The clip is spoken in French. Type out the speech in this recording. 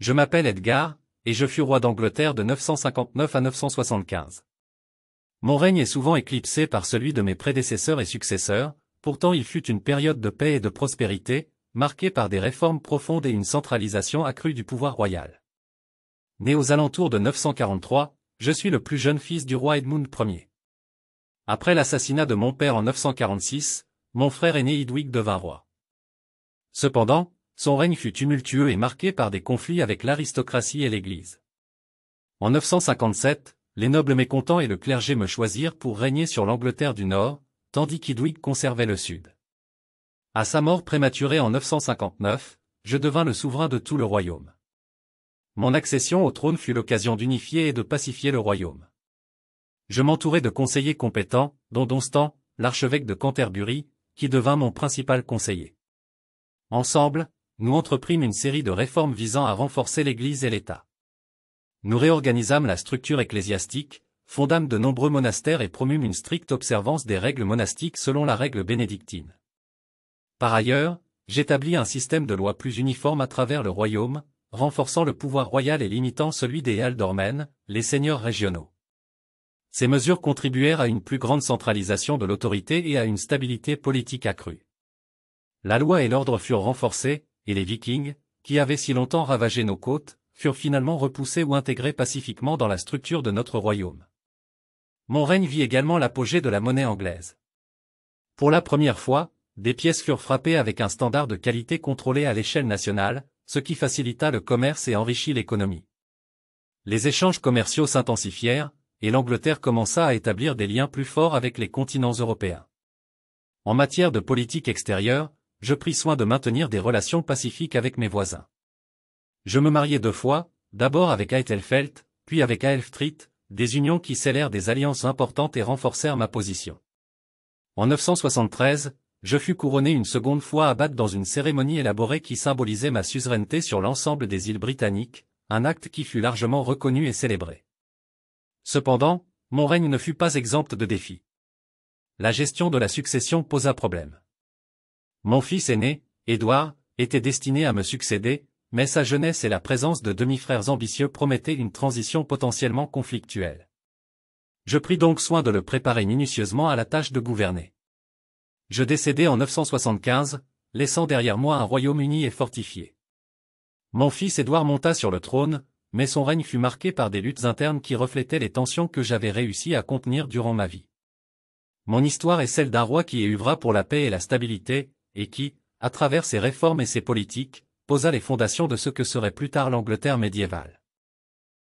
Je m'appelle Edgar, et je fus roi d'Angleterre de 959 à 975. Mon règne est souvent éclipsé par celui de mes prédécesseurs et successeurs, pourtant il fut une période de paix et de prospérité, marquée par des réformes profondes et une centralisation accrue du pouvoir royal. Né aux alentours de 943, je suis le plus jeune fils du roi Edmund Ier. Après l'assassinat de mon père en 946, mon frère aîné Hidwig devint roi. Cependant, son règne fut tumultueux et marqué par des conflits avec l'aristocratie et l'Église. En 957, les nobles mécontents et le clergé me choisirent pour régner sur l'Angleterre du Nord, tandis qu'Hidwig conservait le Sud. À sa mort prématurée en 959, je devins le souverain de tout le royaume. Mon accession au trône fut l'occasion d'unifier et de pacifier le royaume. Je m'entourai de conseillers compétents, dont Donstan, l'archevêque de Canterbury, qui devint mon principal conseiller. Ensemble, nous entreprîmes une série de réformes visant à renforcer l'Église et l'État. Nous réorganisâmes la structure ecclésiastique, fondâmes de nombreux monastères et promûmes une stricte observance des règles monastiques selon la règle bénédictine. Par ailleurs, j'établis un système de lois plus uniforme à travers le royaume, renforçant le pouvoir royal et limitant celui des Haldormen, les seigneurs régionaux. Ces mesures contribuèrent à une plus grande centralisation de l'autorité et à une stabilité politique accrue. La loi et l'ordre furent renforcés, et les Vikings, qui avaient si longtemps ravagé nos côtes, furent finalement repoussés ou intégrés pacifiquement dans la structure de notre royaume. Mon règne vit également l'apogée de la monnaie anglaise. Pour la première fois, des pièces furent frappées avec un standard de qualité contrôlé à l'échelle nationale, ce qui facilita le commerce et enrichit l'économie. Les échanges commerciaux s'intensifièrent, et l'Angleterre commença à établir des liens plus forts avec les continents européens. En matière de politique extérieure, je pris soin de maintenir des relations pacifiques avec mes voisins. Je me mariai deux fois, d'abord avec Eitelfeld, puis avec Aelftrit, des unions qui scellèrent des alliances importantes et renforcèrent ma position. En 973, je fus couronné une seconde fois à Bath dans une cérémonie élaborée qui symbolisait ma suzeraineté sur l'ensemble des îles britanniques, un acte qui fut largement reconnu et célébré. Cependant, mon règne ne fut pas exempt de défis. La gestion de la succession posa problème. Mon fils aîné, Édouard, était destiné à me succéder, mais sa jeunesse et la présence de demi-frères ambitieux promettaient une transition potentiellement conflictuelle. Je pris donc soin de le préparer minutieusement à la tâche de gouverner. Je décédai en 975, laissant derrière moi un royaume uni et fortifié. Mon fils Édouard monta sur le trône, mais son règne fut marqué par des luttes internes qui reflétaient les tensions que j'avais réussi à contenir durant ma vie. Mon histoire est celle d'un roi qui œuvra pour la paix et la stabilité, et qui, à travers ses réformes et ses politiques, posa les fondations de ce que serait plus tard l'Angleterre médiévale.